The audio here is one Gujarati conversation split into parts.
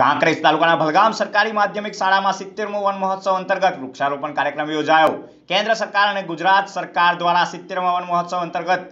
કાંકરેજ તાલુકાના ભલગામ સરકારી માધ્યમિક શાળામાં સિત્તેરમો વન મહોત્સવ અંતર્ગત વૃક્ષારોપણ કાર્યક્રમ યોજાયો કેન્દ્ર સરકાર અને ગુજરાત સરકાર દ્વારા સિત્તેરમો વન મહોત્સવ અંતર્ગત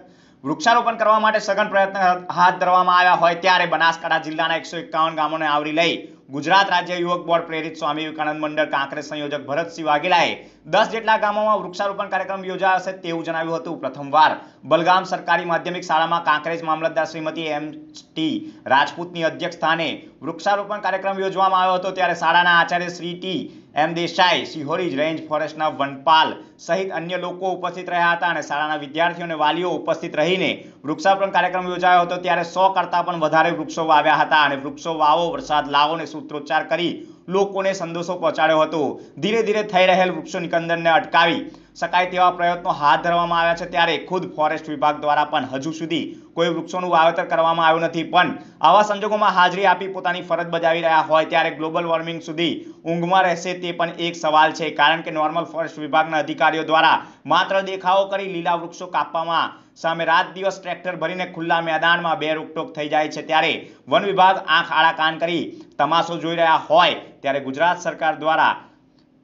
વૃક્ષારોપણ કરવા માટે સઘન પ્રયત્ન હાથ ધરવામાં આવ્યા હોય ત્યારે બનાસકાંઠા જિલ્લાના એકસો એકાવન ગામોને આવરી લઈ ગુજરાત રાજ્ય યુવક બોર્ડ પ્રેરિત સ્વામી વિવેકાનંદ મંડળ કાંકરેજ સંયોજક ભરતસિંહ વાઘેલાએ દસ જેટલા ગામોમાં વૃક્ષારોપણ કાર્યક્રમ યોજાશે તેવું જણાવ્યું હતું પ્રથમવાર બલગામ સરકારી માધ્યમિક શાળામાં કાંકરેજ મામલતદાર શ્રીમતી એમ ટી રાજપૂતની અધ્યક્ષ સ્થાને વૃક્ષારોપણ કાર્યક્રમ યોજવામાં આવ્યો હતો ત્યારે શાળાના આચાર્ય Shri T M Desai Sihori range ફોરેસ્ટના વનપાલ સહિત અન્ય લોકો ઉપસ્થિત રહ્યા હતા અને શાળાના વિદ્યાર્થીઓ અને વાલીઓ ઉપસ્થિત રહીને વૃક્ષારોપણ કાર્યક્રમ યોજાયો હતો ત્યારે સો કરતાં પણ વધારે વૃક્ષો વાવ્યા હતા અને વૃક્ષો વાવો વરસાદ લાવો અને સૂત્રોચ્ચાર કરી લોકોને સંદેશો પહોંચાડ્યો હતો ધીરે ધીરે થઈ રહેલ વૃક્ષો નિકંદનને અટકાવી શકાય તેવા પ્રયત્નો હાથ ધરવામાં આવ્યા છે ત્યારે ખુદ ફોરેસ્ટ વિભાગ દ્વારા પણ હજુ સુધી કોઈ વૃક્ષોનું વાવેતર કરવામાં આવ્યું નથી પણ આવા સંજોગોમાં હાજરી આપી પોતાની ફરજ બજાવી રહ્યા હોય ત્યારે ગ્લોબલ વોર્મિંગ સુધી ઊંઘમાં રહેશે તે પણ એક સવાલ છે કારણ કે નોર્મલ ફોરેસ્ટ વિભાગના અધિકારીઓ દ્વારા માત્ર દેખાવો કરી લીલા વૃક્ષો કાપવામાં સામે રાત દિવસ ટ્રેક્ટર ભરીને ખુલ્લા મેદાનમાં બે રૂકટોક થઈ જાય છે ત્યારે વન વિભાગ આંખ આડા કાન કરી તમાશો જોઈ રહ્યા હોય ત્યારે ગુજરાત સરકાર દ્વારા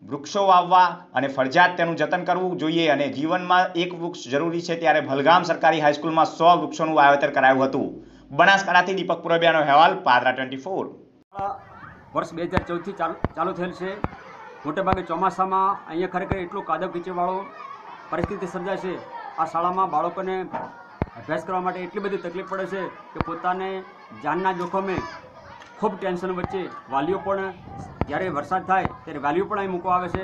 વૃક્ષો વાવવા અને ફરજિયાત તેનું જતન કરવું જોઈએ અને જીવનમાં એક વૃક્ષ જરૂરી છે ત્યારે ભલગામ સરકારી હાઈસ્કૂલમાં સો વૃક્ષોનું વાવેતર કરાયું હતું બનાસકાંઠાથી દીપક પુરબિયાનો અહેવાલ પાદરા ટ્વેન્ટી ફોર વર્ષ બે હજાર ચૌદથી ચાલુ ચાલુ થયેલ છે મોટેભાગે ચોમાસામાં અહીંયા ખરેખર એટલો કાદવ કીચેવાળો પરિસ્થિતિ સર્જાય છે આ શાળામાં બાળકોને અભ્યાસ કરવા માટે એટલી બધી તકલીફ પડે છે કે પોતાને જાનના જોખમે ખૂબ ટેન્શન વચ્ચે વાલીઓ પણ જ્યારે વરસાદ થાય ત્યારે વાલીઓ પણ અહીં મૂકવા આવે છે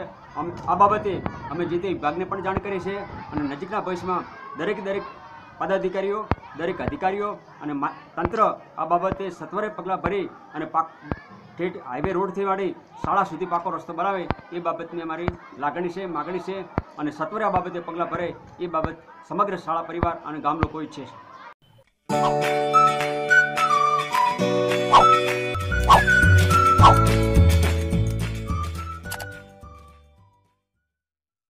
આ બાબતે અમે જે તે વિભાગને પણ જાણ કરીએ છીએ અને નજીકના ભવિષ્યમાં દરેક દરેક પદાધિકારીઓ દરેક અધિકારીઓ અને તંત્ર આ બાબતે સત્વરે પગલાં ભરી અને પાક ઠેઠ હાઈવે રોડથી વાળી શાળા સુધી પાકો રસ્તો બનાવે એ બાબતની અમારી લાગણી છે માગણી છે અને સત્વરે આ બાબતે પગલાં ભરે એ બાબત સમગ્ર શાળા પરિવાર અને ગામ લોકો ઈચ્છે છે